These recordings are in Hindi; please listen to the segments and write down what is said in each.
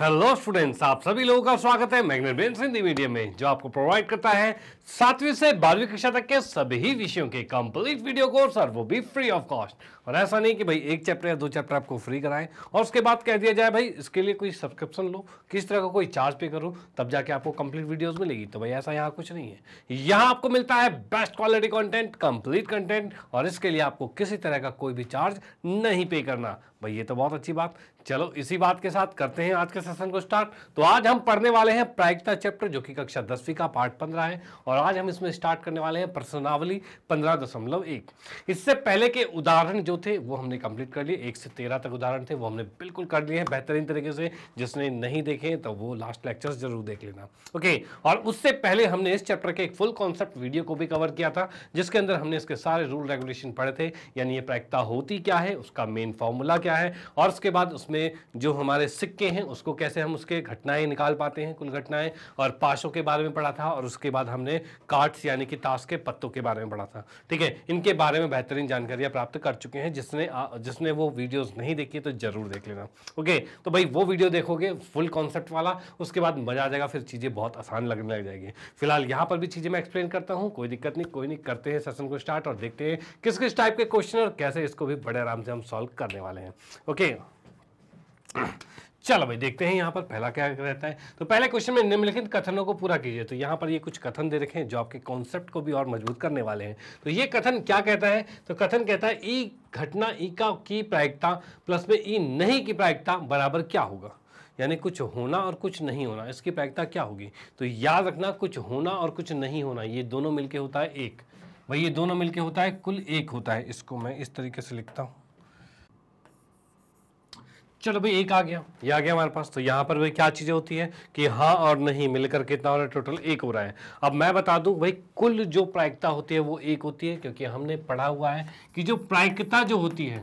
हेलो स्टूडेंट्स आप सभी लोगों का स्वागत है मैग्नेट बेन हिंदी मीडियम में जो आपको प्रोवाइड करता है सातवीं से बारहवीं कक्षा तक के सभी विषयों के कंप्लीट वीडियो कोर्स और वो भी फ्री ऑफ कॉस्ट और ऐसा नहीं कि भाई एक चैप्टर या दो चैप्टर आपको फ्री कराएं और उसके बाद कह दिया जाए भाई इसके लिए कोई सब्सक्रिप्शन लो किस तरह का कोई चार्ज पे करो तब जाके आपको कंप्लीट वीडियोज मिलेगी तो भाई ऐसा यहाँ कुछ नहीं है यहाँ आपको मिलता है best quality content complete content और इसके लिए आपको किसी तरह का कोई भी चार्ज नहीं पे करना भाई ये तो बहुत अच्छी बात चलो इसी बात के साथ करते हैं आज के सेशन को स्टार्ट तो आज हम पढ़ने वाले हैं प्रायिकता चैप्टर जो कि कक्षा दसवीं का पार्ट पंद्रह है और आज हम इसमें स्टार्ट करने वाले हैं प्रश्नावली पंद्रह दशमलव एक इससे पहले के उदाहरण जो थे वो हमने कंप्लीट कर लिए एक से तेरह तक उदाहरण थे वो हमने बिल्कुल कर लिए हैं बेहतरीन तरीके से जिसने नहीं देखे तो वो लास्ट लेक्चर जरूर देख लेना ओके और उससे पहले हमने इस चैप्टर के एक फुल कॉन्सेप्ट वीडियो को भी कवर किया था जिसके अंदर हमने इसके सारे रूल रेगुलेशन पढ़े थे यानी ये प्रायिकता होती क्या है उसका मेन फॉर्मूला क्या क्या है और उसके बाद उसमें जो हमारे सिक्के हैं उसको कैसे हम उसके घटनाएं निकाल पाते हैं कुल घटनाएं और पाशों के बारे में पढ़ा था और उसके बाद हमने कार्ड्स यानी कि ताश के पत्तों के बारे में पढ़ा था ठीक है इनके बारे में बेहतरीन जानकारियाँ प्राप्त कर चुके हैं जिसने जिसने वो वीडियोज़ नहीं देखी तो ज़रूर देख लेना ओके तो भाई वो वीडियो देखोगे फुल कॉन्सेप्ट वाला उसके बाद मज़ा आ जाएगा फिर चीज़ें बहुत आसान लगने लग जाएगी फिलहाल यहाँ पर भी चीज़ें मैं एक्सप्लेन करता हूँ कोई दिक्कत नहीं कोई नहीं करते हैं सेशन को स्टार्ट और देखते हैं किस किस टाइप के क्वेश्चन और कैसे इसको भी बड़े आराम से हम सॉल्व करने वाले हैं ओके चलो भाई देखते हैं यहाँ पर पहला क्या रहता है तो पहले क्वेश्चन में निम्नलिखित कथनों को पूरा कीजिए तो यहाँ पर ये कुछ कथन दे रखे हैं जो आपके कॉन्सेप्ट को भी और मजबूत करने वाले हैं तो ये कथन क्या कहता है तो कथन कहता है ई घटना ई का की प्रायिकता प्लस में ई नहीं की प्रायिकता बराबर क्या होगा यानी कुछ होना और कुछ नहीं होना इसकी प्रायिकता क्या होगी तो याद रखना कुछ होना और कुछ नहीं होना ये दोनों मिलकर होता है एक भाई ये दोनों मिलकर होता है कुल एक होता है इसको मैं इस तरीके से लिखता हूँ चलो भाई एक आ गया ये आ गया हमारे पास तो यहाँ पर भाई क्या चीज़ें होती है कि हाँ और नहीं मिलकर कितना हो रहा है टोटल एक हो रहा है अब मैं बता दूँ भाई कुल जो प्रायिकता होती है वो एक होती है क्योंकि हमने पढ़ा हुआ है कि जो प्रायिकता जो होती है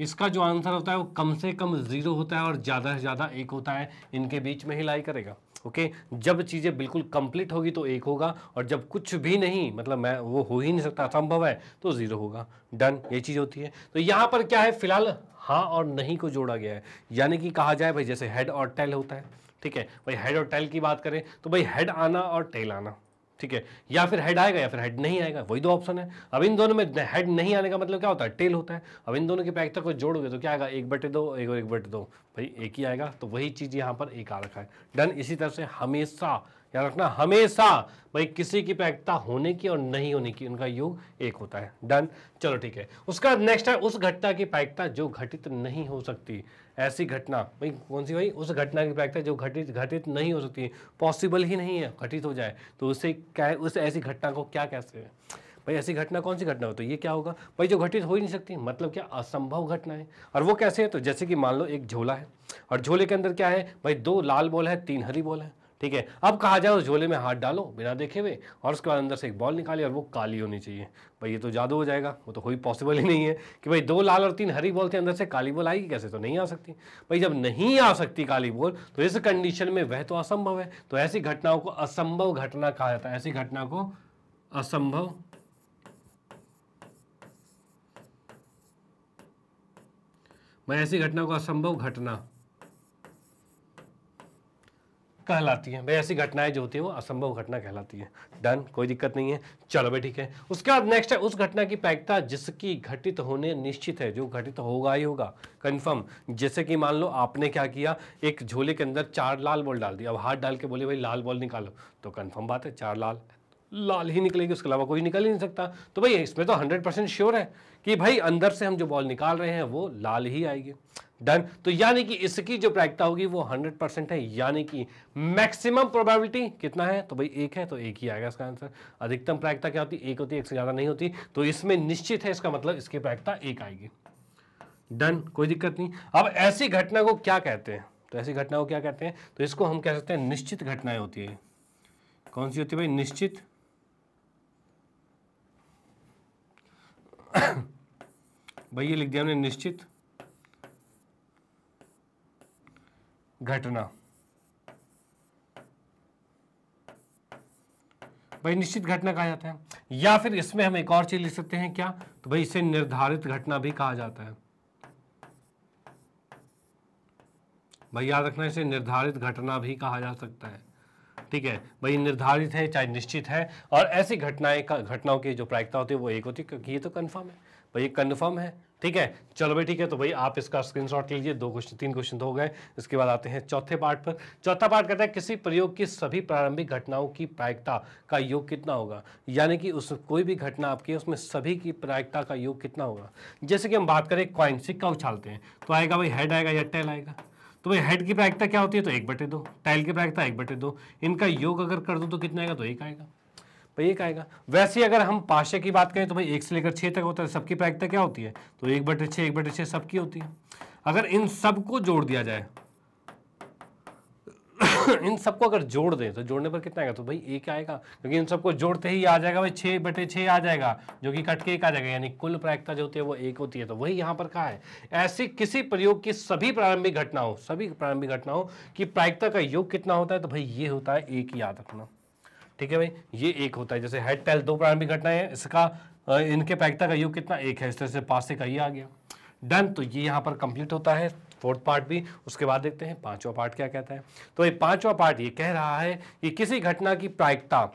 इसका जो आंसर होता है वो कम से कम ज़ीरो होता है और ज़्यादा से ज़्यादा एक होता है इनके बीच में ही लाई करेगा ओके जब चीज़ें बिल्कुल कंप्लीट होगी तो एक होगा और जब कुछ भी नहीं मतलब मैं वो हो ही नहीं सकता असंभव है तो ज़ीरो होगा डन ये चीज़ होती है तो यहाँ पर क्या है फिलहाल हाँ और नहीं को जोड़ा गया है यानी कि कहा जाए भाई जैसे हेड और टेल होता है ठीक है भाई हेड और टेल की बात करें तो भाई हेड आना और टेल आना ठीक है या फिर हेड आएगा या फिर हेड नहीं आएगा वही दो ऑप्शन है अब इन दोनों में हेड नहीं आने का मतलब क्या होता है टेल होता है अब इन दोनों के पैक्टर को जोड़ोगे तो क्या आएगा एक बटे दो एक और एक बटे दो भाई एक ही आएगा तो वही चीज़ यहाँ पर एक आ रखा है डन इसी तरह से हमेशा याद रखना हमेशा भाई किसी की प्रायिकता होने की और नहीं होने की उनका योग एक होता है डन चलो ठीक है उसका नेक्स्ट है उस घटना की प्रायिकता जो घटित नहीं हो सकती ऐसी घटना भाई कौन सी भाई उस घटना की प्रायिकता जो घटित घटित नहीं हो सकती पॉसिबल ही नहीं है घटित हो जाए तो उसे क्या उस ऐसी घटना को क्या कैसे हैं भाई ऐसी घटना कौन सी घटना हो तो ये क्या होगा भाई जो घटित हो ही नहीं सकती मतलब क्या असंभव घटना है और वो कैसे है तो जैसे कि मान लो एक झोला है और झोले के अंदर क्या है भाई दो लाल बॉल है तीन हरी बॉल है ठीक है अब कहा जाए उस झोले में हाथ डालो बिना देखे हुए और उसके बाद अंदर से एक बॉल निकाली और वो काली होनी चाहिए भाई ये तो जादू हो जाएगा वो तो कोई पॉसिबल ही नहीं है कि भाई दो लाल और तीन हरी बॉल थे अंदर से काली बॉल आएगी कैसे तो नहीं आ सकती भाई जब नहीं आ सकती काली बॉल तो इस कंडीशन में वह तो असंभव है तो ऐसी घटनाओं को असंभव घटना कहा जाता है ऐसी घटना को असंभव मैं ऐसी घटना को असंभव घटना कहलाती हैं भाई ऐसी घटनाएं जो होती है वो असंभव घटना कहलाती है डन कोई दिक्कत नहीं है चलो भाई ठीक है उसके बाद नेक्स्ट है उस घटना की पैकता जिसकी घटित होने निश्चित है जो घटित होगा ही होगा कंफर्म जैसे कि मान लो आपने क्या किया एक झोले के अंदर चार लाल बॉल डाल दिया अब हाथ डाल के बोले भाई लाल बॉल निकालो तो कन्फर्म बात है चार लाल लाल ही निकलेगी उसके अलावा कोई निकल ही नहीं सकता तो भाई इसमें तो हंड्रेड परसेंट श्योर है कि भाई अंदर से हम जो बॉल निकाल रहे हैं वो लाल ही आएगी डन तो यानी कि इसकी जो प्रायिकता होगी वो 100 परसेंट है यानी कि मैक्सिमम प्रोबेबिलिटी कितना है तो भाई एक है तो एक ही आएगा इसका आंसर अधिकतम प्रायिकता क्या होती है एक होती है एक से ज़्यादा नहीं होती तो इसमें निश्चित है इसका मतलब इसकी प्रायिकता एक आएगी डन कोई दिक्कत नहीं अब ऐसी घटना को क्या कहते हैं तो ऐसी घटना को क्या कहते हैं तो इसको हम कह सकते हैं निश्चित घटनाएं होती है कौन सी होती है भाई निश्चित भाई ये लिख दिया हमने निश्चित घटना भाई निश्चित घटना कहा जाता है या फिर इसमें हम एक और चीज लिख सकते हैं क्या तो भाई इसे निर्धारित घटना भी कहा जाता है भाई याद रखना इसे निर्धारित घटना भी कहा जा सकता है ठीक है भाई निर्धारित है चाहे निश्चित है और ऐसी घटनाएं घटनाओं की जो प्रायिकता होती है वो एक होती है क्योंकि ये तो कन्फर्म है भाई ये कन्फर्म है ठीक है चलो भाई ठीक है तो भाई आप इसका स्क्रीनशॉट ले लीजिए दो क्वेश्चन तीन क्वेश्चन तो हो गए इसके बाद आते हैं चौथे पार्ट पर चौथा पार्ट कहता है किसी प्रयोग की सभी प्रारंभिक घटनाओं की प्रायिकता का योग कितना होगा यानी कि उस कोई भी घटना आपकी उसमें सभी की प्रायिकता का योग कितना होगा जैसे कि हम बात करें कॉइन सिक्का उछालते हैं तो आएगा भाई हेड आएगा या टेल आएगा तो भाई हेड की प्रायिकता क्या होती है तो एक बटे दो टाइल की प्रायिकता एक बटे दो इनका योग अगर कर दो तो कितना आएगा तो एक आएगा भाई एक आएगा वैसे अगर हम पाशे की बात करें तो भाई एक से लेकर छः तक होता है सबकी प्रायिकता क्या होती है तो एक बटे छः एक बटे छः सबकी होती है अगर इन सबको जोड़ दिया जाए इन सबको अगर जोड़ दें तो जोड़ने पर कितना आएगा तो भाई एक आएगा क्योंकि इन सबको जोड़ते ही आ जाएगा भाई छः बटे छः आ जाएगा जो कि कट के एक आ जाएगा यानी कुल प्रायिकता जो होती है वो एक होती है तो वही यहाँ पर कहा है ऐसी किसी प्रयोग की सभी प्रारंभिक घटनाओं सभी प्रारंभिक घटनाओं की प्रायिकता का योग कितना होता है तो भाई ये होता है एक याद रखना ठीक है भाई ये एक होता है जैसे हेड टेल दो प्रारंभिक घटनाएं हैं इसका इनके प्रायिकता का योग कितना एक है इस तरह से पास से का आ गया डन तो ये यहाँ पर कंप्लीट होता है फोर्थ पार्ट भी उसके बाद देखते हैं पांचवा पार्ट क्या कहता है तो ये पांचवा पार्ट ये कह रहा है कि किसी घटना की प्रायिकता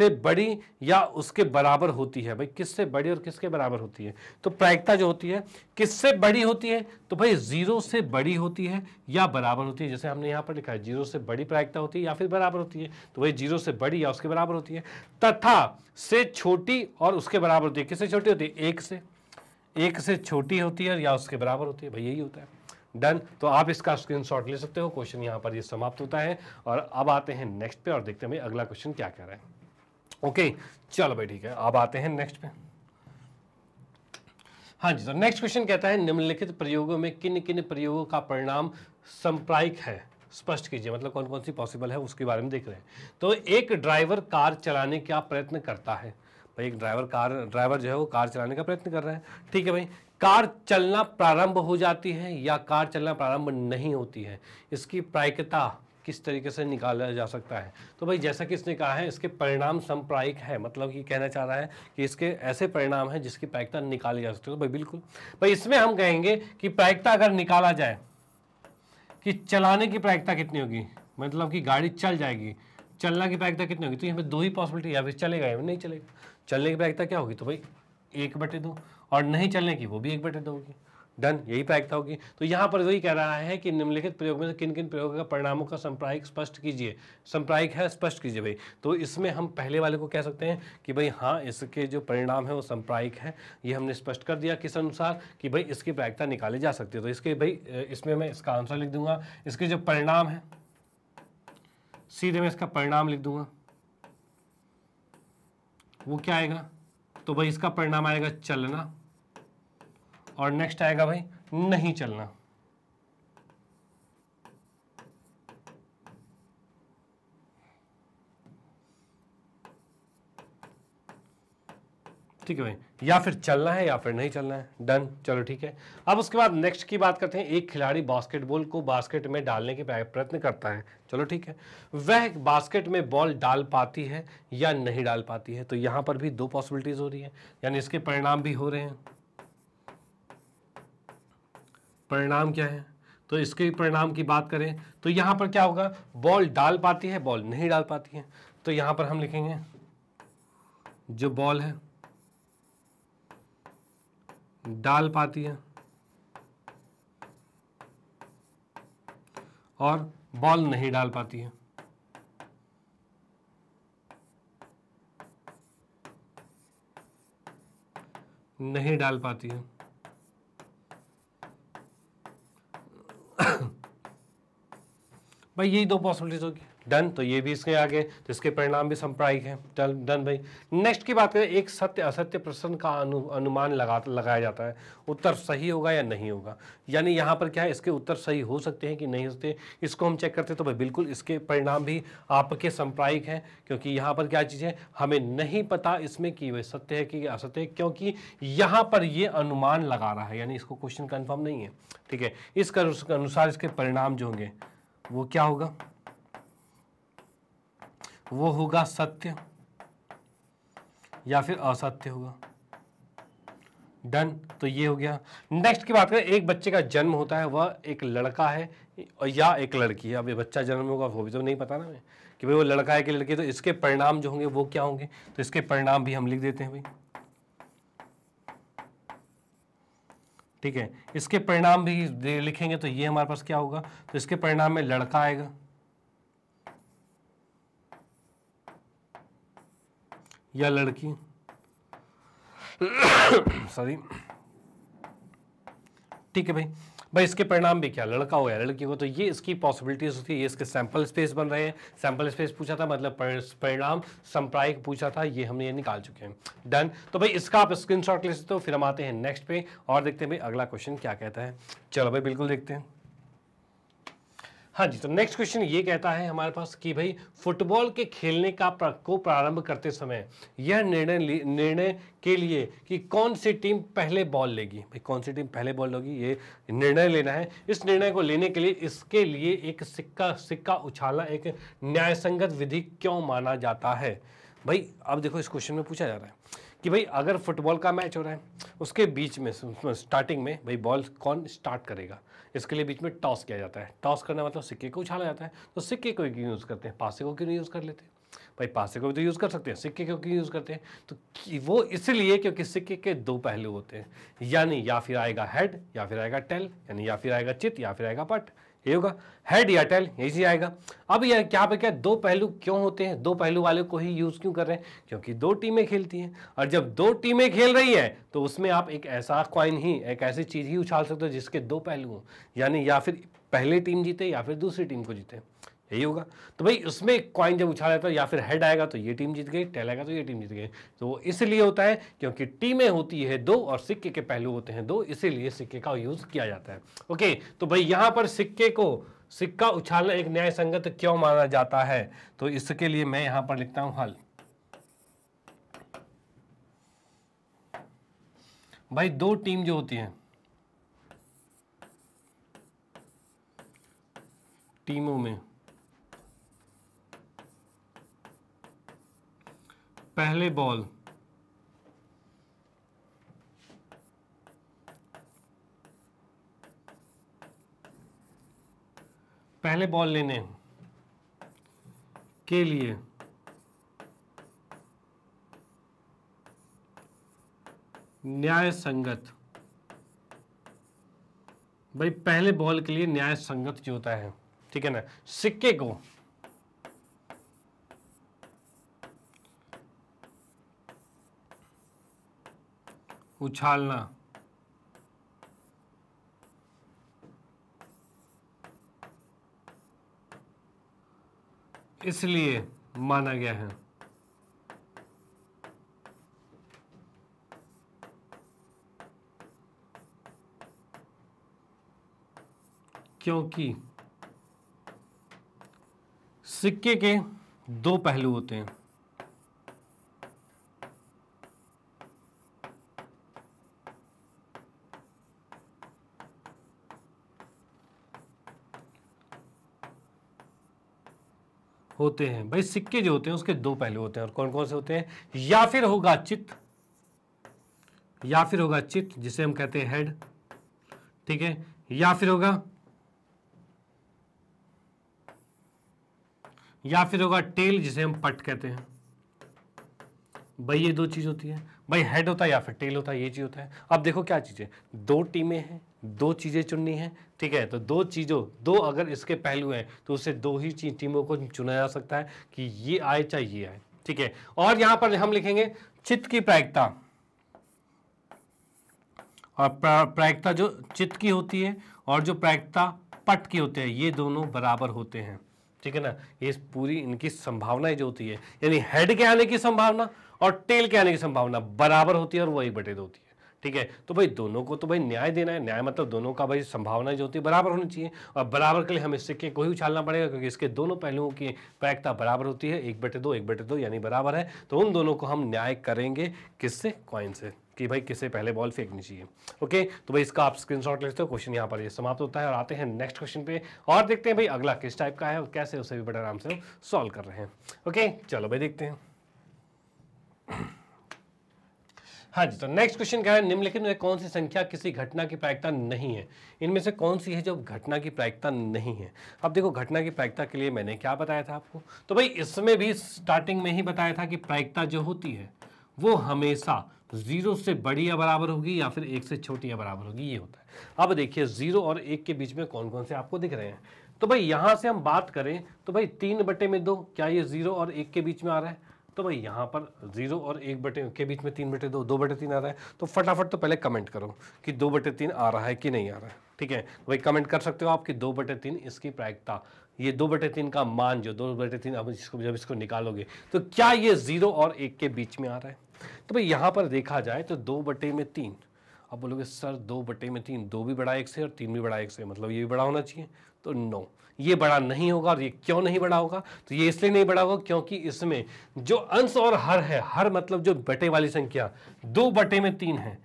से बड़ी या उसके बराबर होती है भाई किससे बड़ी और किसके बराबर होती है तो प्रायिकता जो होती है किससे बड़ी होती है तो भाई जीरो से बड़ी होती है या बराबर होती है जैसे हमने यहां पर लिखा है जीरो से बड़ी प्रायिकता होती है या फिर बराबर होती है तो भाई जीरो से बड़ी या उसके बराबर होती है तथा से छोटी और उसके बराबर होती है किससे छोटी होती है एक से एक से छोटी होती है या उसके बराबर होती है भाई यही होता है डन तो आप इसका स्क्रीनशॉट ले सकते हो क्वेश्चन यहाँ पर ये यह समाप्त होता है और अब आते हैं नेक्स्ट पे और देखते हैं भाई अगला क्वेश्चन क्या कह रहा है ओके चलो भाई ठीक है अब आते हैं नेक्स्ट पे हाँ जी तो नेक्स्ट क्वेश्चन कहता है निम्नलिखित प्रयोगों में किन किन प्रयोगों का परिणाम संप्रायिक है स्पष्ट कीजिए मतलब कौन कौन सी पॉसिबल है उसके बारे में देख रहे हैं तो एक ड्राइवर कार चलाने का प्रयत्न करता है भाई एक ड्राइवर कार ड्राइवर जो है वो कार चलाने का प्रयत्न कर रहा है ठीक है भाई कार चलना प्रारंभ हो जाती है या कार चलना प्रारंभ नहीं होती है इसकी प्रायिकता किस तरीके से निकाला जा सकता है तो भाई जैसा कि इसने कहा है इसके परिणाम संप्रायिक है मतलब कि कहना चाह रहा है कि इसके ऐसे परिणाम हैं जिसकी प्रायिकता निकाली जा सकती है तो भाई बिल्कुल भाई इसमें हम कहेंगे कि प्रायिकता अगर निकाला जाए कि चलाने की प्रायिकता कितनी होगी मतलब कि गाड़ी चल जाएगी चलना की प्रायिकता कितनी होगी तो यहाँ पर दो ही पॉसिबिलिटी या फिर चलेगा या नहीं चलेगा चलने की प्रायिकता क्या होगी तो भाई एक बटे दो और नहीं चलने की वो भी एक बटे दो होगी डन यही प्रायिकता होगी तो यहाँ पर वही कह रहा है कि निम्नलिखित प्रयोग में से किन किन प्रयोगों का परिणामों का संप्रायिक स्पष्ट कीजिए संप्रायिक है स्पष्ट कीजिए भाई तो इसमें हम पहले वाले को कह सकते हैं कि भाई हाँ इसके जो परिणाम है वो संप्रायिक है ये हमने स्पष्ट कर दिया किस अनुसार कि भाई इसकी प्रायिकता निकाली जा सकती है तो इसके भाई इसमें मैं इसका आंसर लिख दूंगा इसके जो परिणाम है सीधे मैं इसका परिणाम लिख दूंगा वो क्या आएगा तो भाई इसका परिणाम आएगा चलना और नेक्स्ट आएगा भाई नहीं चलना ठीक है भाई या फिर चलना है या फिर नहीं चलना है डन चलो ठीक है अब उसके बाद नेक्स्ट की बात करते हैं एक खिलाड़ी बास्केटबॉल को बास्केट में डालने के प्रयत्न करता है चलो ठीक है वह बास्केट में बॉल डाल पाती है या नहीं डाल पाती है तो यहां पर भी दो पॉसिबिलिटीज हो रही है यानी इसके परिणाम भी हो रहे हैं परिणाम क्या है तो इसके परिणाम की बात करें तो यहां पर क्या होगा बॉल डाल पाती है बॉल नहीं डाल पाती है तो यहां पर हम लिखेंगे जो बॉल है डाल पाती है और बॉल नहीं डाल पाती है नहीं डाल पाती है भाई यही दो पॉसिबिलिटीज होगी डन तो ये भी इसके आगे तो इसके परिणाम भी संप्रायिक हैं डन भाई नेक्स्ट की बात करें एक सत्य असत्य प्रश्न का अनु, अनुमान लगा लगाया जाता है उत्तर सही होगा या नहीं होगा यानी यहाँ पर क्या है इसके उत्तर सही हो सकते हैं कि नहीं हो सकते इसको हम चेक करते तो भाई बिल्कुल इसके परिणाम भी आपके संप्रायिक हैं क्योंकि यहाँ पर क्या चीज़ है हमें नहीं पता इसमें कि वह सत्य है कि असत्य है क्योंकि यहाँ पर ये अनुमान लगा रहा है यानी इसको क्वेश्चन कन्फर्म नहीं है ठीक है इसके अनुसार इसके परिणाम जो होंगे वो क्या होगा तो वो होगा सत्य या फिर असत्य होगा डन तो ये हो गया नेक्स्ट की बात करें एक बच्चे का जन्म होता है वह एक लड़का है या एक लड़की है अब ये बच्चा जन्म होगा वो भी तो नहीं पता ना मैं कि भाई वो लड़का है कि लड़की तो इसके परिणाम जो होंगे वो क्या होंगे तो इसके परिणाम भी हम लिख देते हैं भाई ठीक है इसके परिणाम भी लिखेंगे तो ये हमारे पास क्या होगा तो इसके परिणाम में लड़का आएगा या लड़की सॉरी ठीक है भाई भाई इसके परिणाम भी क्या लड़का हो या लड़की हो तो ये इसकी पॉसिबिलिटीज थी ये इसके सैंपल स्पेस बन रहे हैं सैंपल स्पेस पूछा था मतलब परिणाम संप्रायिक पूछा था ये हमने ये निकाल चुके हैं डन तो भाई इसका आप स्क्रीनशॉट ले सकते हो फिर हम आते हैं नेक्स्ट पे और देखते हैं भाई अगला क्वेश्चन क्या कहता है चलो भाई बिल्कुल देखते हैं हाँ जी तो नेक्स्ट क्वेश्चन ये कहता है हमारे पास कि भाई फुटबॉल के खेलने का प्र, को प्रारंभ करते समय यह निर्णय निर्णय के लिए कि कौन सी टीम पहले बॉल लेगी भाई कौन सी टीम पहले बॉल होगी ये निर्णय लेना है इस निर्णय को लेने के लिए इसके लिए एक सिक्का सिक्का उछाला एक न्यायसंगत विधि क्यों माना जाता है भाई अब देखो इस क्वेश्चन में पूछा जा रहा है कि भाई अगर फुटबॉल का मैच हो रहा है उसके बीच में स्टार्टिंग में भाई बॉल कौन स्टार्ट करेगा इसके लिए बीच में टॉस किया जाता है टॉस करना मतलब सिक्के को उछाला जाता है तो सिक्के को क्यों यूज़ करते हैं पासे को क्यों नहीं यूज़ कर लेते भाई पासे को भी तो यूज़ कर सकते हैं सिक्के को क्यों यूज़ करते हैं तो वो इसलिए क्योंकि सिक्के के दो पहलू होते हैं यानी या फिर आएगा हेड या फिर आएगा टेल यानी या फिर आएगा चित या फिर आएगा पट ये होगा हेड या टेल यही आएगा अब यह क्या पे क्या दो पहलू क्यों होते हैं दो पहलू वाले को ही यूज़ क्यों कर रहे हैं क्योंकि दो टीमें खेलती हैं और जब दो टीमें खेल रही हैं तो उसमें आप एक ऐसा क्वाइन ही एक ऐसी चीज़ ही उछाल सकते हो जिसके दो पहलू हों यानी या फिर पहले टीम जीते या फिर दूसरी टीम को जीते यही होगा तो भाई उसमें कॉइन जब उछाला जाता है या फिर हेड आएगा तो ये टीम जीत गई टेल आएगा तो ये टीम जीत गई तो वो इसलिए होता है क्योंकि टीमें होती है दो और सिक्के के पहलू होते हैं दो इसीलिए सिक्के का यूज़ किया जाता है ओके तो भाई यहाँ पर सिक्के को सिक्का उछालना एक न्याय संगत क्यों माना जाता है तो इसके लिए मैं यहाँ पर लिखता हूँ हल भाई दो टीम जो होती है टीमों में पहले बॉल पहले बॉल लेने के लिए न्याय संगत भाई पहले बॉल के लिए न्याय संगत जो होता है ठीक है ना सिक्के को उछालना इसलिए माना गया है क्योंकि सिक्के के दो पहलू होते हैं होते हैं भाई सिक्के जो होते हैं उसके दो पहलू होते हैं और कौन कौन से होते हैं या फिर होगा चित या फिर होगा चित जिसे हम कहते हैं हेड ठीक है या फिर होगा या फिर होगा टेल जिसे हम पट कहते हैं भाई ये दो चीज़ होती है भाई हेड होता है या फिर टेल होता है ये चीज़ होता है अब देखो क्या चीजें दो टीमें हैं दो चीज़ें चुननी है ठीक है तो दो चीज़ों दो अगर इसके पहलू हैं तो उसे दो ही टीमों को चुना जा सकता है कि ये आए चाहे ये आए ठीक है और यहां पर हम लिखेंगे चित्त की प्रायिकता और प्रायिकता जो चित्त की होती है और जो प्रायिकता पट की होती है ये दोनों बराबर होते हैं ठीक है ना ये पूरी इनकी संभावनाएं जो होती है यानी हेड के आने की संभावना और टेल के आने की संभावना बराबर होती है और वही बटे होती है ठीक है तो भाई दोनों को तो भाई न्याय देना है न्याय मतलब दोनों का भाई संभावना जो होती है बराबर होनी चाहिए और बराबर के लिए हमें सिक्के को ही उछालना पड़ेगा क्योंकि इसके दोनों पहलुओं की पैकता बराबर होती है एक बटे दो एक बटे दो यानी बराबर है तो उन दोनों को हम न्याय करेंगे किससे कॉइन से कि भाई किसे पहले बॉल फेंकनी चाहिए ओके तो भाई इसका आप स्क्रीनशॉट लेते हो क्वेश्चन यहाँ पर ये समाप्त होता है और आते हैं नेक्स्ट क्वेश्चन पे और देखते हैं भाई अगला किस टाइप का है और कैसे उसे भी बड़े आराम से सॉल्व कर रहे हैं ओके चलो भाई देखते हैं हाँ जी तो नेक्स्ट क्वेश्चन क्या है निम्नलिखित में कौन सी संख्या किसी घटना की प्रायिकता नहीं है इनमें से कौन सी है जो घटना की प्रायिकता नहीं है अब देखो घटना की प्रायिकता के लिए मैंने क्या बताया था आपको तो भाई इसमें भी स्टार्टिंग में ही बताया था कि प्रायिकता जो होती है वो हमेशा जीरो से बड़ी या बराबर होगी या फिर एक से छोटी या बराबर होगी ये होता है अब देखिए जीरो और एक के बीच में कौन कौन से आपको दिख रहे हैं तो भाई यहाँ से हम बात करें तो भाई तीन बटे में दो क्या ये जीरो और एक के बीच में आ रहा है तो भाई यहाँ पर जीरो और एक बटे के बीच में तीन बटे दो दो बटे तीन आ रहा है तो फटाफट तो पहले कमेंट करो कि दो बटे तीन आ रहा है कि नहीं आ रहा है ठीक है भाई कमेंट कर सकते हो आप कि दो बटे तीन इसकी प्रायिकता ये दो बटे तीन का मान जो दो बटे तीन अब इसको जब इसको निकालोगे तो क्या ये जीरो और एक के बीच में आ रहा है तो भाई यहाँ पर देखा जाए तो दो बटे में तीन अब बोलोगे सर दो बटे में तीन दो भी बड़ा एक से और तीन भी बड़ा एक से मतलब ये भी बड़ा होना चाहिए तो नौ ये बड़ा नहीं होगा और ये क्यों नहीं बड़ा होगा तो ये इसलिए नहीं बड़ा होगा क्योंकि इसमें जो अंश और हर है हर मतलब जो बटे वाली संख्या दो बटे में तीन है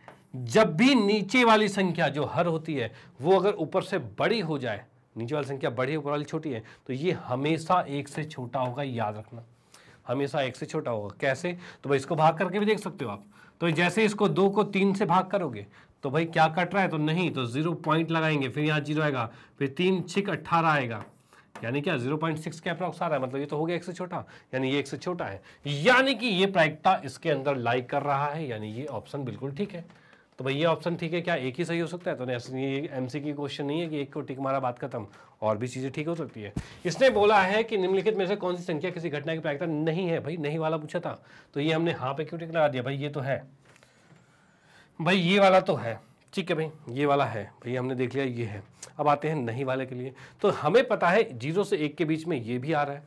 जब भी नीचे वाली संख्या जो हर होती है वो अगर ऊपर से बड़ी हो जाए नीचे वाली संख्या बड़ी ऊपर वाली छोटी है तो ये हमेशा एक से छोटा होगा याद रखना हमेशा एक से छोटा होगा कैसे तो भाई इसको भाग करके भी देख सकते हो आप तो जैसे इसको दो को तीन से भाग करोगे तो भाई क्या कट रहा है तो नहीं तो जीरो पॉइंट लगाएंगे फिर यहाँ जीरो आएगा फिर तीन छिक अट्ठारह आएगा यानी क्या जीरो पॉइंट सिक्स के अप्रॉक्स आ रहा है मतलब ये तो हो गया एक से छोटा यानी ये एक से छोटा है यानी कि ये प्रायिकता इसके अंदर लाइक कर रहा है यानी ये ऑप्शन बिल्कुल ठीक है तो भाई ये ऑप्शन ठीक है क्या एक ही सही हो सकता है तो नहीं ये एम की क्वेश्चन नहीं है कि एक को टिक मारा बात खत्म और भी चीज़ें ठीक हो सकती है इसने बोला है कि निम्नलिखित में से कौन सी संख्या किसी घटना की प्रायिकता नहीं है भाई नहीं वाला पूछा था तो ये हमने हाँ पे क्यों टिक लगा दिया भाई ये तो है भाई ये वाला तो है ठीक है भाई ये वाला है भाई हमने देख लिया ये है अब आते हैं नहीं वाले के लिए तो हमें पता है जीरो से एक के बीच में ये भी आ रहा है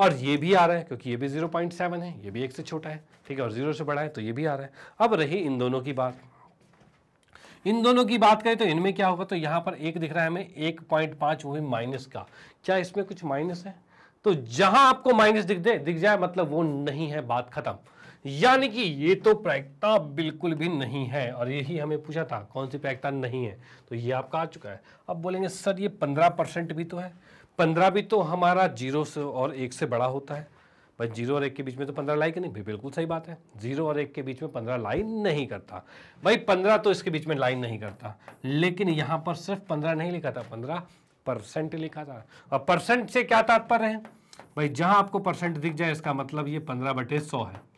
और ये भी आ रहा है क्योंकि ये भी जीरो पॉइंट सेवन है ये भी एक से छोटा है ठीक है और जीरो से बड़ा है तो ये भी आ रहा है अब रही इन दोनों की बात इन दोनों की बात करें तो इनमें क्या होगा तो यहाँ पर एक दिख रहा है हमें एक पॉइंट पाँच वही माइनस का क्या इसमें कुछ माइनस है तो जहां आपको माइनस दिख दे दिख जाए मतलब वो नहीं है बात खत्म यानी कि ये तो प्रायिकता बिल्कुल भी नहीं है और यही हमें पूछा था कौन सी प्रायिकता नहीं है तो ये आपका आ चुका है अब बोलेंगे सर ये पंद्रह परसेंट भी तो है पंद्रह भी तो हमारा जीरो से और एक से बड़ा होता है पर जीरो और एक के बीच में तो पंद्रह लाई कि नहीं भी बिल्कुल सही बात है जीरो और एक के बीच में पंद्रह लाई नहीं करता भाई पंद्रह तो इसके बीच में लाइन नहीं करता लेकिन यहाँ पर सिर्फ पंद्रह नहीं लिखा था पंद्रह परसेंट लिखा था और परसेंट से क्या तात्पर्य है भाई जहां आपको परसेंट दिख जाए इसका मतलब ये पंद्रह बटे सौ है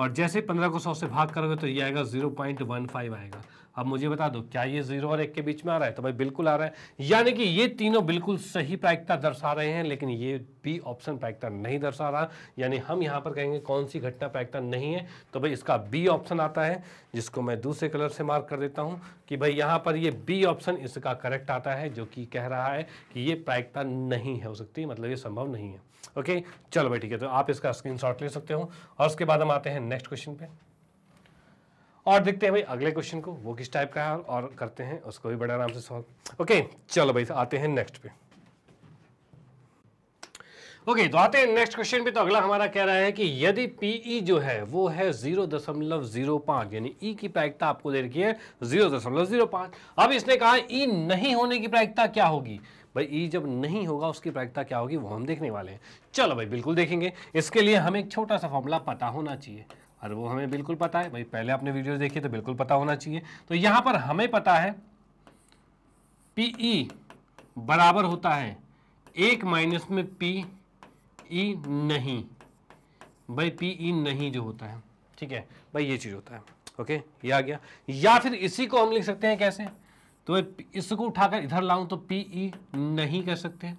और जैसे पंद्रह को सौ से भाग करोगे तो ये आएगा जीरो पॉइंट वन फाइव आएगा अब मुझे बता दो क्या ये जीरो और एक के बीच में आ रहा है तो भाई बिल्कुल आ रहा है यानी कि ये तीनों बिल्कुल सही प्रायिकता दर्शा रहे हैं लेकिन ये बी ऑप्शन प्रायिकता नहीं दर्शा रहा यानी हम यहाँ पर कहेंगे कौन सी घटना प्रायिकता नहीं है तो भाई इसका बी ऑप्शन आता है जिसको मैं दूसरे कलर से मार्क कर देता हूँ कि भाई यहाँ पर ये बी ऑप्शन इसका करेक्ट आता है जो कि कह रहा है कि ये प्रायिकता नहीं हो सकती मतलब ये संभव नहीं है ओके चलो भाई ठीक है तो आप इसका स्क्रीन ले सकते हो और उसके बाद हम आते हैं नेक्स्ट क्वेश्चन पे और देखते हैं भाई अगले क्वेश्चन को वो किस टाइप का है और करते हैं उसको भी बड़े आराम से सॉल्व ओके चलो भाई आते हैं नेक्स्ट पे ओके okay, तो आते हैं नेक्स्ट क्वेश्चन पे तो अगला हमारा कह रहा है कि यदि पीई e जो है वो है जीरो दशमलव जीरो पांच यानी ई e की प्रायिकता आपको दे रखी है जीरो दशमलव जीरो पांच अब इसने कहा ई e नहीं होने की प्रायिकता क्या होगी भाई ई जब नहीं होगा उसकी प्रायिकता क्या होगी वो हम देखने वाले हैं चलो भाई बिल्कुल देखेंगे इसके लिए हमें एक छोटा सा फॉर्मूला पता होना चाहिए और वो हमें बिल्कुल पता है भाई पहले आपने वीडियोस देखी तो बिल्कुल पता होना चाहिए तो यहां पर हमें पता है पी बराबर होता है एक माइनस में पी ई नहीं भाई पी ई नहीं जो होता है ठीक है भाई ये चीज़ होता है ओके ये आ गया या फिर इसी को हम लिख सकते हैं कैसे तो इसको उठाकर इधर लाऊं तो पी ई नहीं कह सकते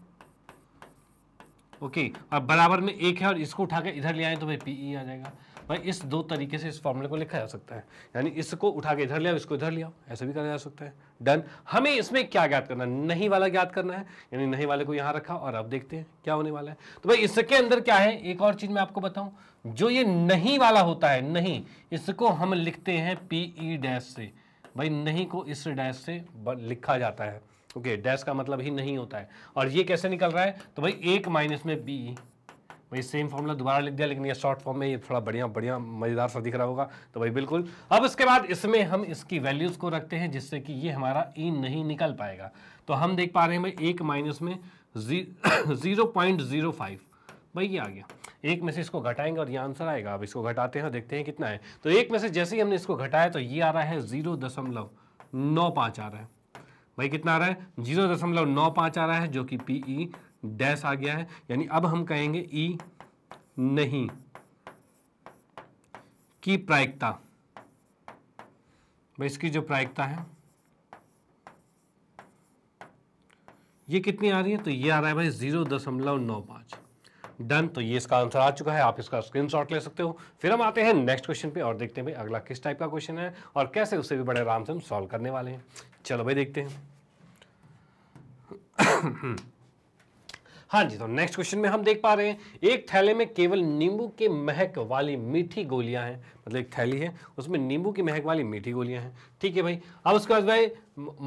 ओके और बराबर में एक है और इसको उठाकर इधर ले आए तो भाई पी ई आ जाएगा भाई इस दो तरीके से इस फॉर्मूले को लिखा जा सकता है यानी इसको उठा के इधर ले आओ इसको इधर ले आओ ऐसा भी करा जा सकता है डन हमें इसमें क्या ज्ञात करना है नहीं वाला ज्ञात करना है यानी नहीं वाले को यहाँ रखा और अब देखते हैं क्या होने वाला है तो भाई इसके अंदर क्या है एक और चीज़ मैं आपको बताऊँ जो ये नहीं वाला होता है नहीं इसको हम लिखते हैं पी ई डैश से भाई नहीं को इस डैश से लिखा जाता है ओके okay, डैश का मतलब ही नहीं होता है और ये कैसे निकल रहा है तो भाई एक माइनस में बी भाई सेम फॉर्मूला दोबारा लिख दिया लेकिन ये शॉर्ट फॉर्म में ये थोड़ा बढ़िया बढ़िया मज़ेदार सा दिख रहा होगा तो भाई बिल्कुल अब इसके बाद इसमें हम इसकी वैल्यूज़ को रखते हैं जिससे कि ये हमारा ई e नहीं निकल पाएगा तो हम देख पा रहे हैं भाई एक माइनस में ज़ीरो पॉइंट ज़ीरो फाइव भाई ये आ गया एक में से इसको घटाएंगे और ये आंसर आएगा अब इसको घटाते हैं और देखते हैं कितना है तो एक में से जैसे ही हमने इसको घटाया तो ये आ रहा है ज़ीरो दशमलव नौ पाँच आ रहा है भाई कितना आ रहा है जीरो दशमलव नौ पाँच आ रहा है जो कि पी ई e डैश आ गया है यानी अब हम कहेंगे ई नहीं की प्रायिकता भाई इसकी जो प्रायिकता है ये कितनी आ रही है तो ये आ रहा है भाई जीरो दशमलव नौ पांच डन तो ये इसका आंसर आ चुका है आप इसका स्क्रीनशॉट ले सकते हो फिर हम आते हैं नेक्स्ट क्वेश्चन पे और देखते हैं भाई अगला किस टाइप का क्वेश्चन है और कैसे उसे भी बड़े आराम से हम सॉल्व करने वाले हैं चलो भाई देखते हैं हाँ जी तो नेक्स्ट क्वेश्चन में हम देख पा रहे हैं एक थैले में केवल नींबू के महक वाली मीठी गोलियां हैं मतलब एक थैली है उसमें नींबू की महक वाली मीठी गोलियां हैं ठीक है भाई अब उसके बाद भाई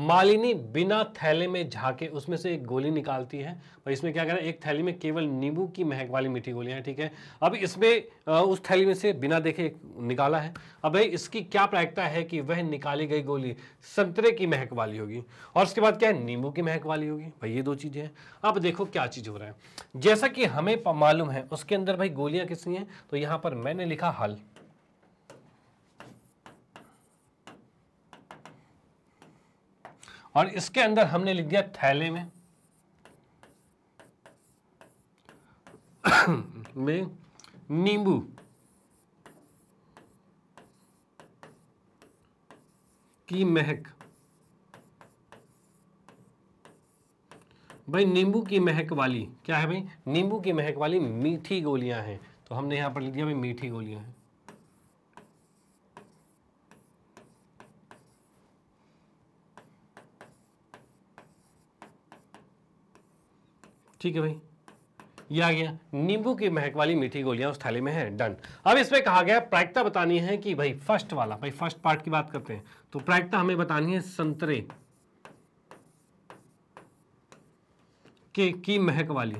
मालिनी बिना थैले में झाके उसमें से एक गोली निकालती है और इसमें क्या करें एक थैली में केवल नींबू की महक वाली मीठी गोलियां हैं ठीक है अब इसमें उस थैली में से बिना देखे निकाला है अब भाई इसकी क्या प्रायिकता है कि वह निकाली गई गोली संतरे की महक वाली होगी और उसके बाद क्या है नींबू की महक वाली होगी भाई ये दो चीज़ें हैं अब देखो क्या चीज़ हो रहा है जैसा कि हमें मालूम है उसके अंदर भाई गोलियाँ किसकी हैं तो यहाँ पर मैंने लिखा हल और इसके अंदर हमने लिख दिया थैले में में नींबू की महक भाई नींबू की महक वाली क्या है भाई नींबू की महक वाली मीठी गोलियां हैं तो हमने यहां पर लिख दिया भाई मीठी गोलियां हैं ठीक है भाई ये आ गया नींबू की महक वाली मीठी गोलियां उस थाली में है डन अब इसमें कहा गया प्रायिकता बतानी है कि भाई फर्स्ट वाला भाई फर्स्ट पार्ट की बात करते हैं तो प्रायिकता हमें बतानी है संतरे के की महक वाली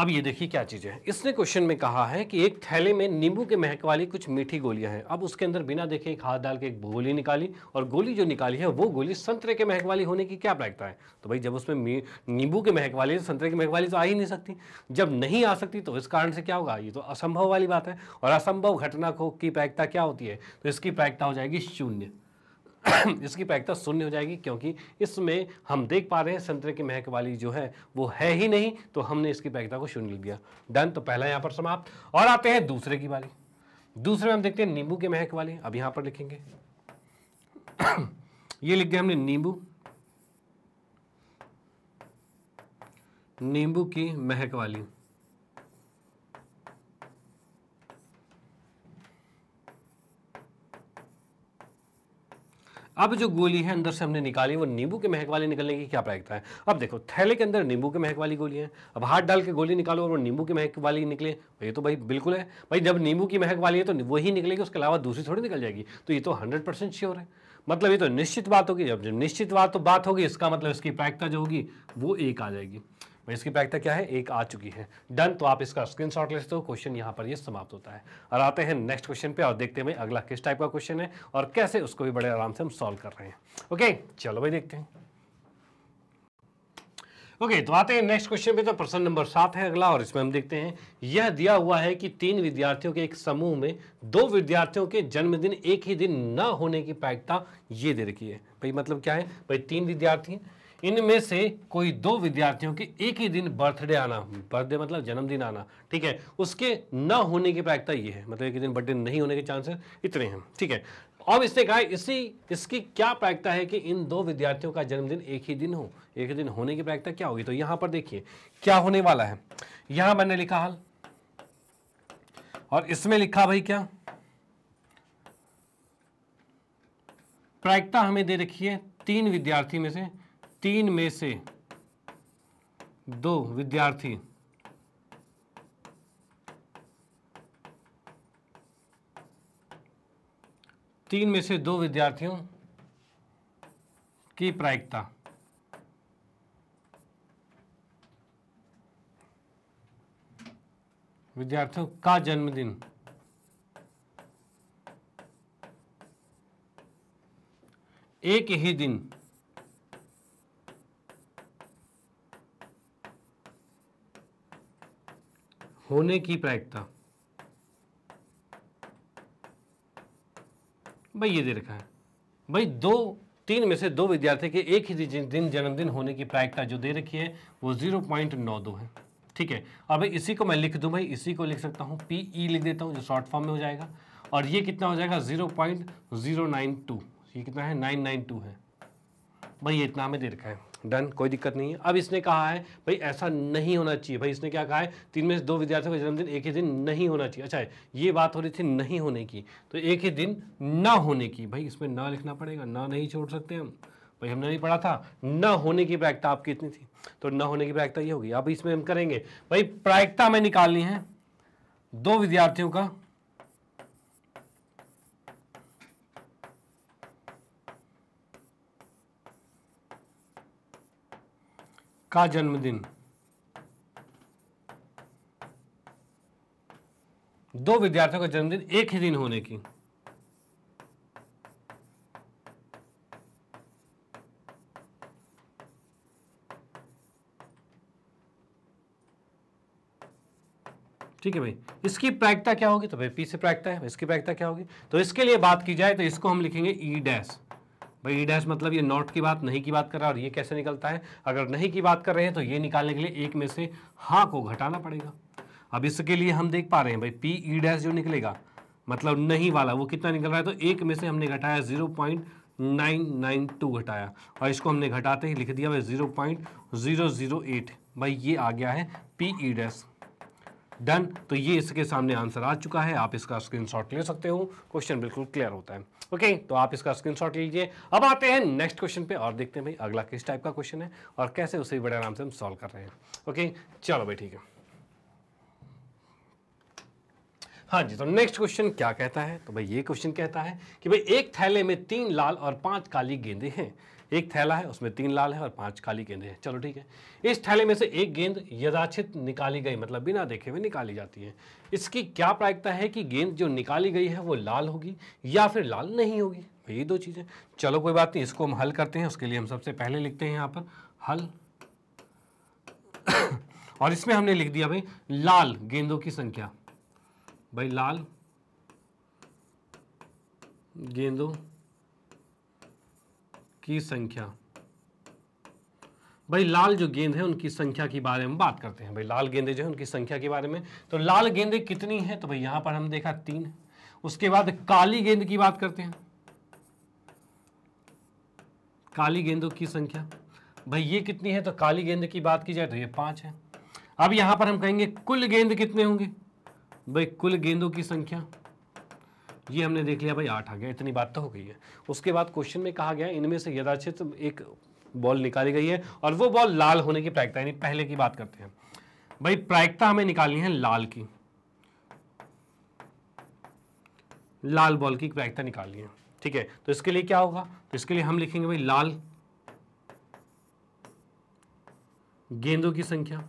अब ये देखिए क्या चीज़ है इसने क्वेश्चन में कहा है कि एक थैले में नींबू के महक वाली कुछ मीठी गोलियां हैं अब उसके अंदर बिना देखे एक हाथ डाल के एक गोली निकाली और गोली जो निकाली है वो गोली संतरे के महक वाली होने की क्या प्रायिकता है तो भाई जब उसमें नींबू के महक वाली संतरे की महक वाली तो आ ही नहीं सकती जब नहीं आ सकती तो इस कारण से क्या होगा ये तो असंभव वाली बात है और असंभव घटना को की प्रायिकता क्या होती है तो इसकी प्रायिकता हो जाएगी शून्य इसकी प्रायिकता शून्य हो जाएगी क्योंकि इसमें हम देख पा रहे हैं संतरे की महक वाली जो है वो है ही नहीं तो हमने इसकी प्रायिकता को शून्य लिख दिया डन तो पहला यहाँ पर समाप्त और आते हैं दूसरे की वाली दूसरे में हम देखते हैं नींबू के महक वाली अब यहाँ पर लिखेंगे ये लिख दिया हमने नींबू नींबू की महक वाली अब जो गोली है अंदर से हमने निकाली वो नींबू के महक वाली निकलने की क्या प्रायिकता है अब देखो थैले के अंदर नींबू के महक वाली गोली है अब हाथ डाल के गोली निकालो और वो नींबू की महक वाली निकले ये तो भाई बिल्कुल है भाई जब नींबू की महक वाली है तो वही निकलेगी उसके अलावा दूसरी थोड़ी निकल जाएगी तो ये तो हंड्रेड परसेंट श्योर है मतलब ये तो निश्चित बात होगी जब निश्चित बात तो बात होगी इसका मतलब इसकी प्रायिकता जो होगी वो एक आ जाएगी भाई इसकी प्रायिकता क्या है एक आ चुकी है डन तो आप इसका स्क्रीन शॉट लेते हो क्वेश्चन यहाँ पर ये समाप्त होता है और आते हैं नेक्स्ट क्वेश्चन पे और देखते हैं भाई अगला किस टाइप का क्वेश्चन है और कैसे उसको भी बड़े आराम से हम सॉल्व कर रहे हैं ओके चलो भाई देखते हैं ओके okay, तो आते हैं नेक्स्ट क्वेश्चन पे तो प्रश्न नंबर सात है अगला और इसमें हम देखते हैं यह दिया हुआ है कि तीन विद्यार्थियों के एक समूह में दो विद्यार्थियों के जन्मदिन एक ही दिन ना होने की प्रायिकता ये दे रखी है भाई मतलब क्या है भाई तीन विद्यार्थी हैं इनमें से कोई दो विद्यार्थियों के एक ही दिन बर्थडे आना बर्थडे मतलब जन्मदिन आना ठीक है उसके न होने की प्रायिकता ये है मतलब एक ही दिन बर्थडे नहीं होने के चांसेस इतने हैं ठीक है अब इसने कहा इसी इसकी क्या प्रायिकता है कि इन दो विद्यार्थियों का जन्मदिन एक ही दिन हो एक ही दिन होने की प्रायिकता क्या होगी तो यहां पर देखिए क्या होने वाला है यहां मैंने लिखा हाल और इसमें लिखा भाई क्या प्रायिकता हमें दे रखी है तीन विद्यार्थी में से तीन में से दो विद्यार्थी तीन में से दो विद्यार्थियों की प्रायिकता विद्यार्थियों का जन्मदिन एक ही दिन होने की प्रायिकता भाई ये दे रखा है भाई दो तीन में से दो विद्यार्थी के एक ही दिन जन्मदिन होने की प्रायिकता जो दे रखी है वो जीरो पॉइंट नौ दो है ठीक है और भाई इसी को मैं लिख दूं भाई इसी को लिख सकता हूँ पी ई e लिख देता हूँ जो शॉर्ट फॉर्म में हो जाएगा और ये कितना हो जाएगा zero point zero nine two ये कितना है नाइन नाइन टू है भाई ये इतना हमें दे रखा है डन कोई दिक्कत नहीं है अब इसने कहा है भाई ऐसा नहीं होना चाहिए भाई इसने क्या कहा है तीन में से दो विद्यार्थियों का जन्मदिन एक ही दिन नहीं होना चाहिए अच्छा है ये बात हो रही थी नहीं होने की तो एक ही दिन ना होने की भाई इसमें ना लिखना पड़ेगा ना नहीं छोड़ सकते हम भाई हमने नहीं पढ़ा था ना होने की प्रायिकता आपकी इतनी थी तो न होने की प्रायिकता ये होगी अब इसमें हम करेंगे भाई प्रायिकता हमें निकालनी है दो विद्यार्थियों का का जन्मदिन दो विद्यार्थियों का जन्मदिन एक ही दिन होने की ठीक है भाई इसकी प्रायिकता क्या होगी तो भाई पी से प्रायिकता है इसकी प्रायिकता क्या होगी तो इसके लिए बात की जाए तो इसको हम लिखेंगे ई e डैश भाई ई डैश मतलब ये नॉट की बात नहीं की बात कर रहा है और ये कैसे निकलता है अगर नहीं की बात कर रहे हैं तो ये निकालने के लिए एक में से हाँ को घटाना पड़ेगा अब इसके लिए हम देख पा रहे हैं भाई पी ई डैश जो निकलेगा मतलब नहीं वाला वो कितना निकल रहा है तो एक में से हमने घटाया zero point nine nine two घटाया और इसको हमने घटाते ही लिख दिया भाई zero point zero zero eight भाई ये आ गया है पी ई डैश डन तो ये इसके सामने आंसर आ चुका है आप इसका स्क्रीनशॉट ले सकते हो क्वेश्चन बिल्कुल क्लियर होता है ओके तो आप इसका स्क्रीनशॉट लीजिए अब आते हैं नेक्स्ट क्वेश्चन पे और देखते हैं भाई अगला किस टाइप का क्वेश्चन है और कैसे उसे बड़े आराम से हम सॉल्व कर रहे हैं ओके चलो भाई ठीक है हाँ जी तो नेक्स्ट क्वेश्चन क्या कहता है तो भाई ये क्वेश्चन कहता है कि भाई एक थैले में तीन लाल और पांच काली गेंदे हैं एक थैला है उसमें तीन लाल है और पांच काली गेंदे हैं चलो ठीक है इस थैले में से एक गेंद यदाचित निकाली गई मतलब बिना देखे हुए निकाली जाती है इसकी क्या प्रायिकता है कि गेंद जो निकाली गई है वो लाल होगी या फिर लाल नहीं होगी तो ये दो चीज़ें चलो कोई बात नहीं इसको हम हल करते हैं उसके लिए हम सबसे पहले लिखते हैं यहाँ पर हल और इसमें हमने लिख दिया भाई लाल गेंदों की संख्या भाई लाल गेंदों की संख्या भाई लाल जो गेंद है उनकी संख्या के बारे में बात करते हैं भाई लाल गेंदे जो है उनकी संख्या के बारे में तो लाल गेंदे कितनी है तो भाई यहां पर हम देखा तीन उसके बाद काली गेंद की बात करते हैं काली गेंदों की संख्या भाई ये कितनी है तो काली गेंद की बात की जाए तो ये पांच है अब यहां पर हम कहेंगे कुल गेंद कितने होंगे भाई कुल गेंदों की संख्या ये हमने देख लिया भाई आठ आ गया इतनी बात तो हो गई है उसके बाद क्वेश्चन में कहा गया इनमें से यदाचित एक बॉल निकाली गई है और वो बॉल लाल होने की प्रायिकता यानी पहले की बात करते हैं भाई प्रायिकता हमें निकालनी है लाल की लाल बॉल की प्रायिकता निकालनी है ठीक है तो इसके लिए क्या होगा तो इसके लिए हम लिखेंगे भाई लाल गेंदों की संख्या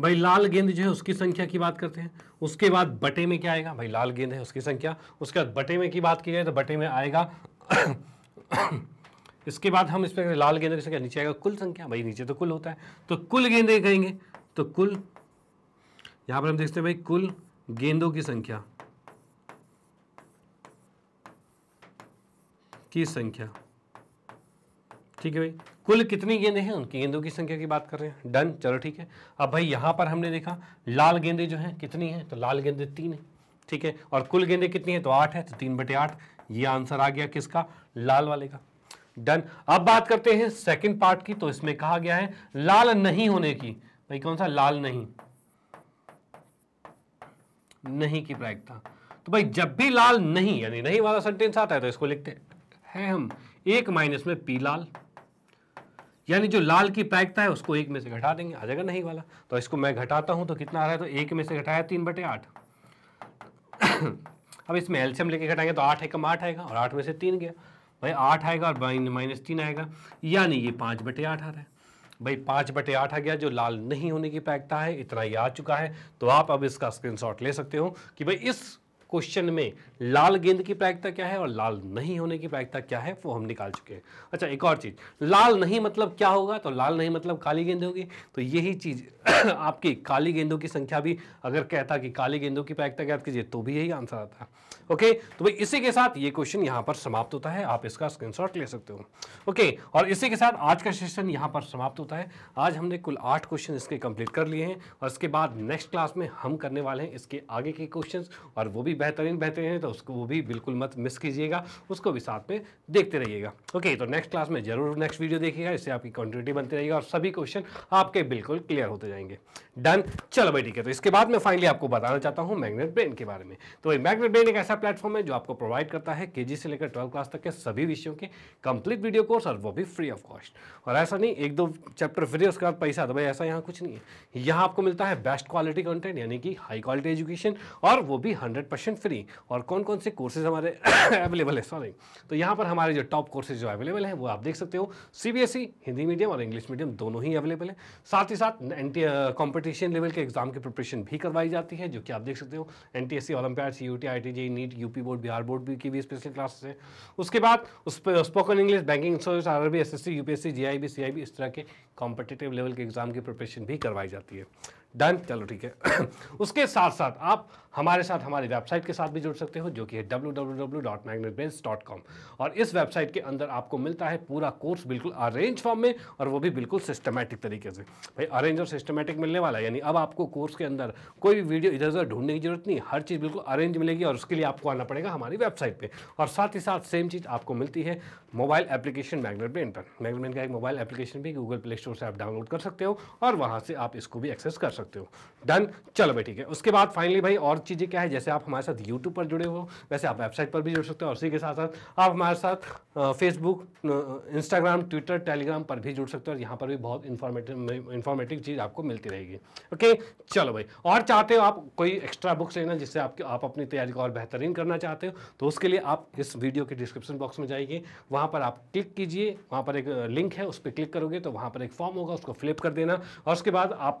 भाई लाल गेंद जो है उसकी संख्या की बात करते हैं उसके बाद बटे में क्या आएगा भाई लाल गेंद है उसकी संख्या उसके बाद बटे में की बात की जाए तो बटे में आएगा इसके बाद हम इस पर लाल गेंद की संख्या नीचे आएगा कुल संख्या भाई नीचे तो कुल होता है तो कुल गेंदे कहेंगे तो कुल यहां पर हम देखते हैं भाई कुल गेंदों की संख्या की संख्या ठीक है भाई कुल कितनी गेंदे हैं उनकी गेंदों की संख्या की बात कर रहे हैं डन चलो ठीक है अब भाई यहाँ पर हमने देखा लाल गेंदे जो हैं कितनी हैं तो लाल गेंदे तीन है ठीक है और कुल गेंदे कितनी हैं तो आठ है तो तीन बटे आठ ये आंसर आ गया किसका लाल वाले का डन अब बात करते हैं सेकेंड पार्ट की तो इसमें कहा गया है लाल नहीं होने की भाई कौन सा लाल नहीं नहीं की प्रायिकता तो भाई जब भी लाल नहीं यानी नहीं वाला सेंटेंस आता है तो इसको लिखते हैं हम एक माइनस में पी लाल यानी जो लाल की प्रायिकता है उसको एक में से घटा देंगे आ जाएगा नहीं वाला तो इसको मैं घटाता हूँ तो कितना आ रहा है तो एक में से घटाया तीन बटे आठ अब इसमें एल्शियम लेके घटाएंगे तो आठ एकम आठ आएगा और आठ में से तीन गया भाई आठ आएगा और माइनस तीन आएगा यानी ये पाँच बटे आठ आ रहा है भाई पाँच बटे आठ आ गया जो लाल नहीं होने की प्रायिकता है इतना ये आ चुका है तो आप अब इसका स्क्रीन ले सकते हो कि भाई इस क्वेश्चन में लाल गेंद की प्रायिकता क्या है और लाल नहीं होने की प्रायिकता क्या है वो हम निकाल चुके हैं अच्छा एक और चीज़ लाल नहीं मतलब क्या होगा तो लाल नहीं मतलब काली गेंद होगी तो यही चीज़ आपकी काली गेंदों की संख्या भी अगर कहता कि काली गेंदों की प्रायिकता क्या तो कीजिए तो भी यही आंसर आता है ओके तो भाई इसी के साथ ये क्वेश्चन यहाँ पर समाप्त होता है आप इसका स्क्रीन ले सकते हो ओके और इसी के साथ आज का सेशन यहाँ पर समाप्त होता है आज हमने कुल आठ क्वेश्चन इसके कंप्लीट कर लिए हैं और इसके बाद नेक्स्ट क्लास में हम करने वाले हैं इसके आगे के क्वेश्चन और वो भी भी बेहतरीन बेहतरीन है तो उसको वो भी बिल्कुल मत मिस कीजिएगा उसको भी साथ में देखते रहिएगा ओके तो नेक्स्ट क्लास में जरूर नेक्स्ट वीडियो देखिएगा इससे आपकी कंटिन्यूटी बनती रहेगी और सभी क्वेश्चन आपके बिल्कुल क्लियर होते जाएंगे डन चलो भाई ठीक है तो इसके बाद मैं फाइनली आपको बताना चाहता हूँ मैग्नेट ब्रेन के बारे में तो ये मैग्नेट ब्रेन एक ऐसा प्लेटफॉर्म है जो आपको प्रोवाइड करता है के से लेकर ट्वेल्थ क्लास तक के सभी विषयों के कंप्लीट वीडियो कोर्स और वो भी फ्री ऑफ कॉस्ट और ऐसा नहीं एक दो चैप्टर फ्री उसके बाद पैसा तो भाई ऐसा यहाँ कुछ नहीं है यहाँ आपको मिलता है बेस्ट क्वालिटी कंटेंट यानी कि हाई क्वालिटी एजुकेशन और वो भी हंड्रेड परसेंट फ्री और कौन कौन से कोर्सेज हमारे अवेलेबल है सॉरी तो यहाँ पर हमारे जो टॉप कोर्सेज जो अवेलेबल हैं वो आप देख सकते हो सी e, हिंदी मीडियम और इंग्लिश मीडियम दोनों ही अवेलेबल है साथ ही साथ anti competitive uh, competition level के एग्जाम की प्रिपरेशन भी करवाई जाती है जो कि आप देख सकते हो N T S C Olympiad C U T I T G NEET UP board Bihar board की भी स्पेशल क्लासेस है उसके बाद उस spoken English banking service R R B S S C U P S C G I B C I B इस तरह के कॉम्पिटेटिव लेवल के एग्जाम की प्रिपरेशन भी करवाई जाती है डन चलो ठीक है उसके साथ साथ आप हमारे साथ हमारी वेबसाइट के साथ भी जुड़ सकते हो जो कि है डब्ल्यू और इस वेबसाइट के अंदर आपको मिलता है पूरा कोर्स बिल्कुल अरेंज फॉर्म में और वो भी बिल्कुल सिस्टमेटिक तरीके से भाई अरेंज और सिस्टमेटिक मिलने वाला है यानी अब आपको कोर्स के अंदर कोई भी वीडियो इधर उधर ढूंढने की जरूरत नहीं हर चीज़ बिल्कुल अरेंज मिलेगी और उसके लिए आपको आना पड़ेगा हमारी वेबसाइट पर और साथ ही साथ सेम चीज़ आपको मिलती है मोबाइल एप्लीकेशन मैगनेट ब्रेन पर मैगनेट ब्रेन का एक मोबाइल एप्लीकेशन भी गूगल प्ले स्टोर से आप डाउनलोड कर सकते हो और वहाँ से आप इसको भी एक्सेस कर सकते हो डन चलो भाई ठीक है उसके बाद फाइनली भाई और चीज़ें क्या है जैसे आप हमारे साथ यूट्यूब पर जुड़े हो वैसे आप वेबसाइट पर भी जुड़ सकते हो और उसी के साथ साथ आप हमारे साथ फेसबुक इंस्टाग्राम ट्विटर टेलीग्राम पर भी जुड़ सकते हो और यहाँ पर भी बहुत इन्फॉर्मेटिव इन्फॉर्मेटिव चीज़ आपको मिलती रहेगी ओके चलो भाई और चाहते हो आप कोई एक्स्ट्रा बुक्स लेना जिससे आपकी आप अपनी तैयारी को और बेहतरीन करना चाहते हो तो उसके लिए आप इस वीडियो के डिस्क्रिप्शन बॉक्स में जाइए वहाँ पर आप क्लिक कीजिए वहाँ पर एक लिंक है उस पर क्लिक करोगे तो वहाँ पर एक फॉर्म होगा उसको फ्लिप कर देना और उसके बाद आप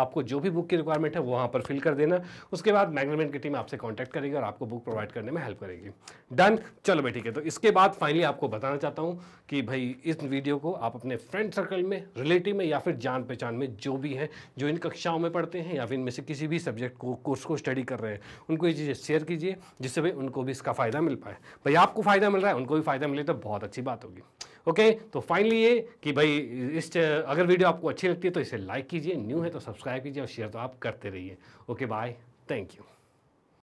आपको जो भी बुक की रिक्वायरमेंट है वहाँ पर फिल कर देना उसके बाद मैग्नमेंट की टीम आपसे कॉन्टैक्ट करेगी और आपको बुक प्रोवाइड करने में हेल्प करेगी डन चलो भाई ठीक है तो इसके बाद फाइनली आपको बताना चाहता हूँ कि भाई इस वीडियो को आप अपने फ्रेंड सर्कल में रिलेटिव में या फिर जान पहचान में जो भी हैं जो इन कक्षाओं में पढ़ते हैं या फिर इनमें से किसी भी सब्जेक्ट को कोर्स को स्टडी कर रहे हैं उनको ये चीज़ें शेयर कीजिए जिससे भाई उनको भी इसका फ़ायदा मिल पाए भाई आपको फ़ायदा मिल रहा है उनको भी फ़ायदा मिले तो बहुत अच्छी बात होगी ओके okay, तो फाइनली ये कि भाई इस अगर वीडियो आपको अच्छी लगती है तो इसे लाइक कीजिए न्यू है तो सब्सक्राइब कीजिए और शेयर तो आप करते रहिए okay okay, bye Thank you.